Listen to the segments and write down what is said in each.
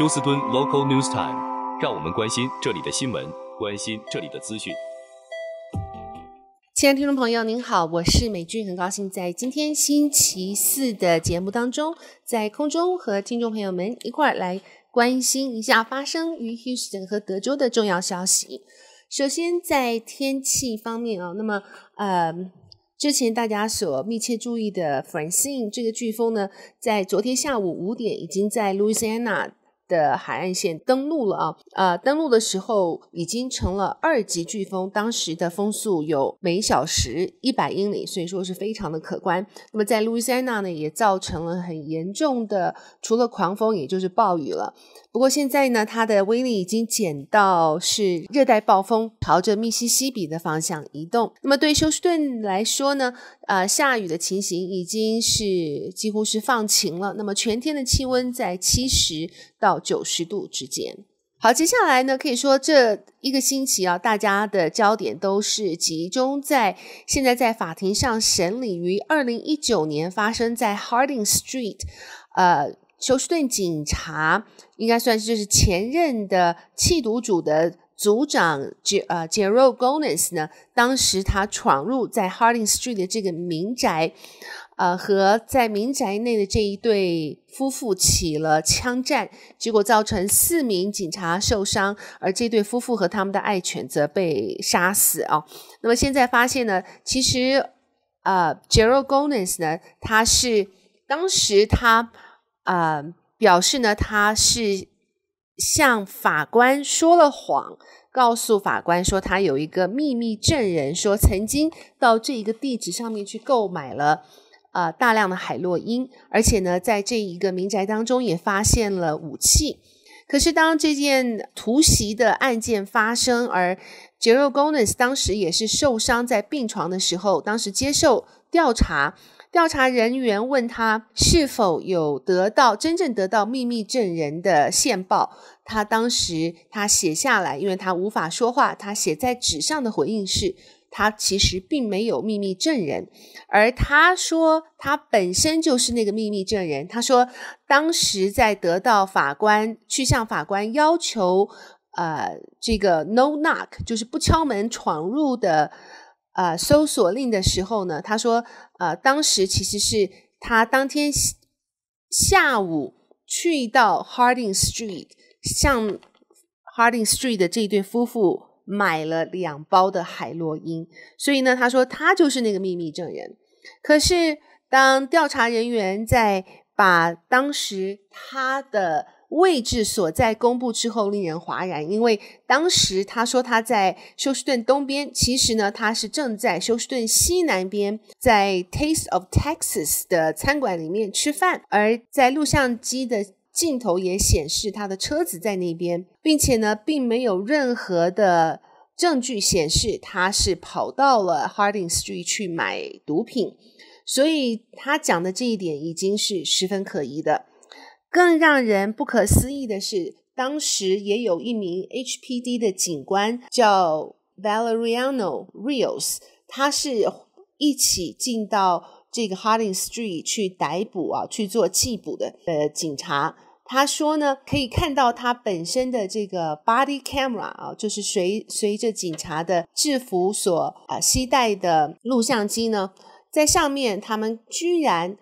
休斯敦 Local News Time，让我们关心这里的新闻，关心这里的资讯。亲爱的听众朋友，您好，我是美君，很高兴在今天星期四的节目当中，在空中和听众朋友们一块儿来关心一下发生于 Houston 和德州的重要消息。首先在天气方面啊，那么呃，之前大家所密切注意的 Francine 这个飓风呢，在昨天下午五点已经在 Louisiana。的海岸线登陆了啊，呃，登陆的时候已经成了二级飓风，当时的风速有每小时一百英里，所以说是非常的可观。那么在路易斯安那呢，也造成了很严重的，除了狂风，也就是暴雨了。不过现在呢，它的威力已经减到是热带暴风，朝着密西西比的方向移动。那么对休斯顿来说呢，呃，下雨的情形已经是几乎是放晴了。那么全天的气温在七十到九十度之间。好，接下来呢，可以说这一个星期啊，大家的焦点都是集中在现在在法庭上审理于二零一九年发生在 Harding Street，呃。休斯顿警察应该算是就是前任的缉毒组的组长，呃，Gerald g o n e s 呢？当时他闯入在 Harding Street 的这个民宅，呃，和在民宅内的这一对夫妇起了枪战，结果造成四名警察受伤，而这对夫妇和他们的爱犬则被杀死。啊，那么现在发现呢，其实呃，Gerald g o n e s 呢，他是当时他。呃，表示呢，他是向法官说了谎，告诉法官说他有一个秘密证人，说曾经到这一个地址上面去购买了呃大量的海洛因，而且呢，在这一个民宅当中也发现了武器。可是当这件突袭的案件发生，而 j e r o g o n e s 当时也是受伤在病床的时候，当时接受调查。调查人员问他是否有得到真正得到秘密证人的线报，他当时他写下来，因为他无法说话，他写在纸上的回应是他其实并没有秘密证人，而他说他本身就是那个秘密证人。他说当时在得到法官去向法官要求，呃，这个 no knock 就是不敲门闯入的。呃，搜索令的时候呢，他说，呃，当时其实是他当天下午去到 Harding Street，向 Harding Street 的这对夫妇买了两包的海洛因，所以呢，他说他就是那个秘密证人。可是当调查人员在把当时他的。位置所在公布之后，令人哗然，因为当时他说他在休斯顿东边，其实呢，他是正在休斯顿西南边，在 Taste of Texas 的餐馆里面吃饭，而在录像机的镜头也显示他的车子在那边，并且呢，并没有任何的证据显示他是跑到了 Harding Street 去买毒品，所以他讲的这一点已经是十分可疑的。更让人不可思议的是，当时也有一名 H.P.D. 的警官叫 Valeriano Reals，他是一起进到这个 Harding Street 去逮捕啊，去做缉捕的呃警察。他说呢，可以看到他本身的这个 body camera 啊，就是随随着警察的制服所啊携带的录像机呢，在上面他们居然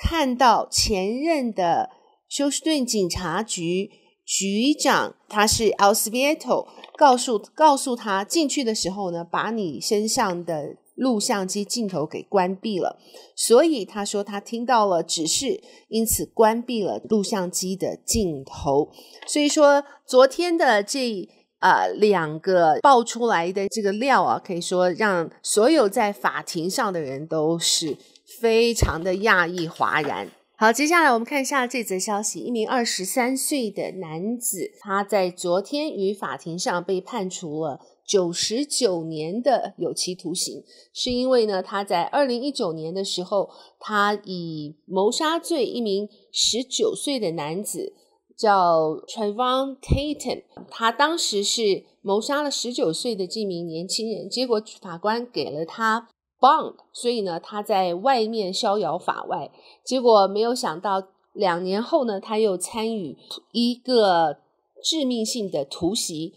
看到前任的。休斯顿警察局局长，他是 e l v i e t t o 告诉告诉他进去的时候呢，把你身上的录像机镜头给关闭了。所以他说他听到了指示，因此关闭了录像机的镜头。所以说，昨天的这呃两个爆出来的这个料啊，可以说让所有在法庭上的人都是非常的讶异哗然。好，接下来我们看一下这则消息。一名二十三岁的男子，他在昨天于法庭上被判处了九十九年的有期徒刑，是因为呢，他在二零一九年的时候，他以谋杀罪一名十九岁的男子叫 Travon Tatum，他当时是谋杀了十九岁的这名年轻人，结果法官给了他。bond，所以呢，他在外面逍遥法外。结果没有想到，两年后呢，他又参与一个致命性的突袭，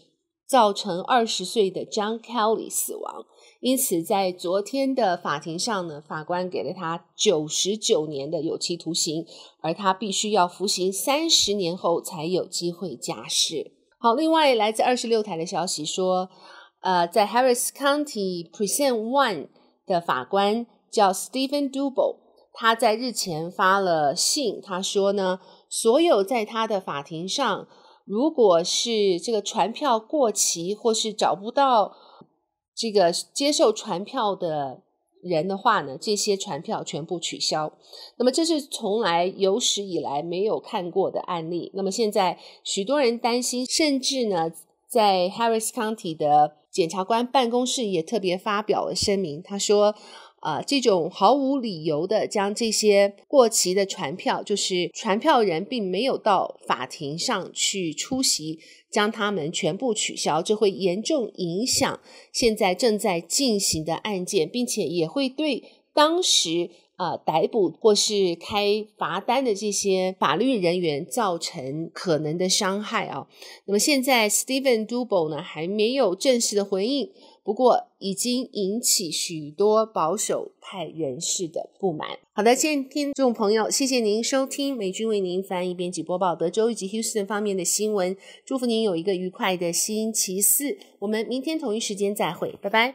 造成二十岁的 John Kelly 死亡。因此，在昨天的法庭上呢，法官给了他九十九年的有期徒刑，而他必须要服刑三十年后才有机会假释。好，另外来自二十六台的消息说，呃，在 Harris County Present One。的法官叫 Stephen d u b o 他在日前发了信，他说呢，所有在他的法庭上，如果是这个传票过期或是找不到这个接受传票的人的话呢，这些传票全部取消。那么这是从来有史以来没有看过的案例。那么现在许多人担心，甚至呢。在 Harris County 的检察官办公室也特别发表了声明，他说：“啊，这种毫无理由的将这些过期的传票，就是传票人并没有到法庭上去出席，将他们全部取消，这会严重影响现在正在进行的案件，并且也会对当时。”啊，逮捕或是开罚单的这些法律人员造成可能的伤害啊。那么现在，Steven Dubal 呢还没有正式的回应，不过已经引起许多保守派人士的不满。好的，今天听众朋友，谢谢您收听美军为您翻译、编辑、播报德州以及 Houston 方面的新闻。祝福您有一个愉快的星期四。我们明天同一时间再会，拜拜。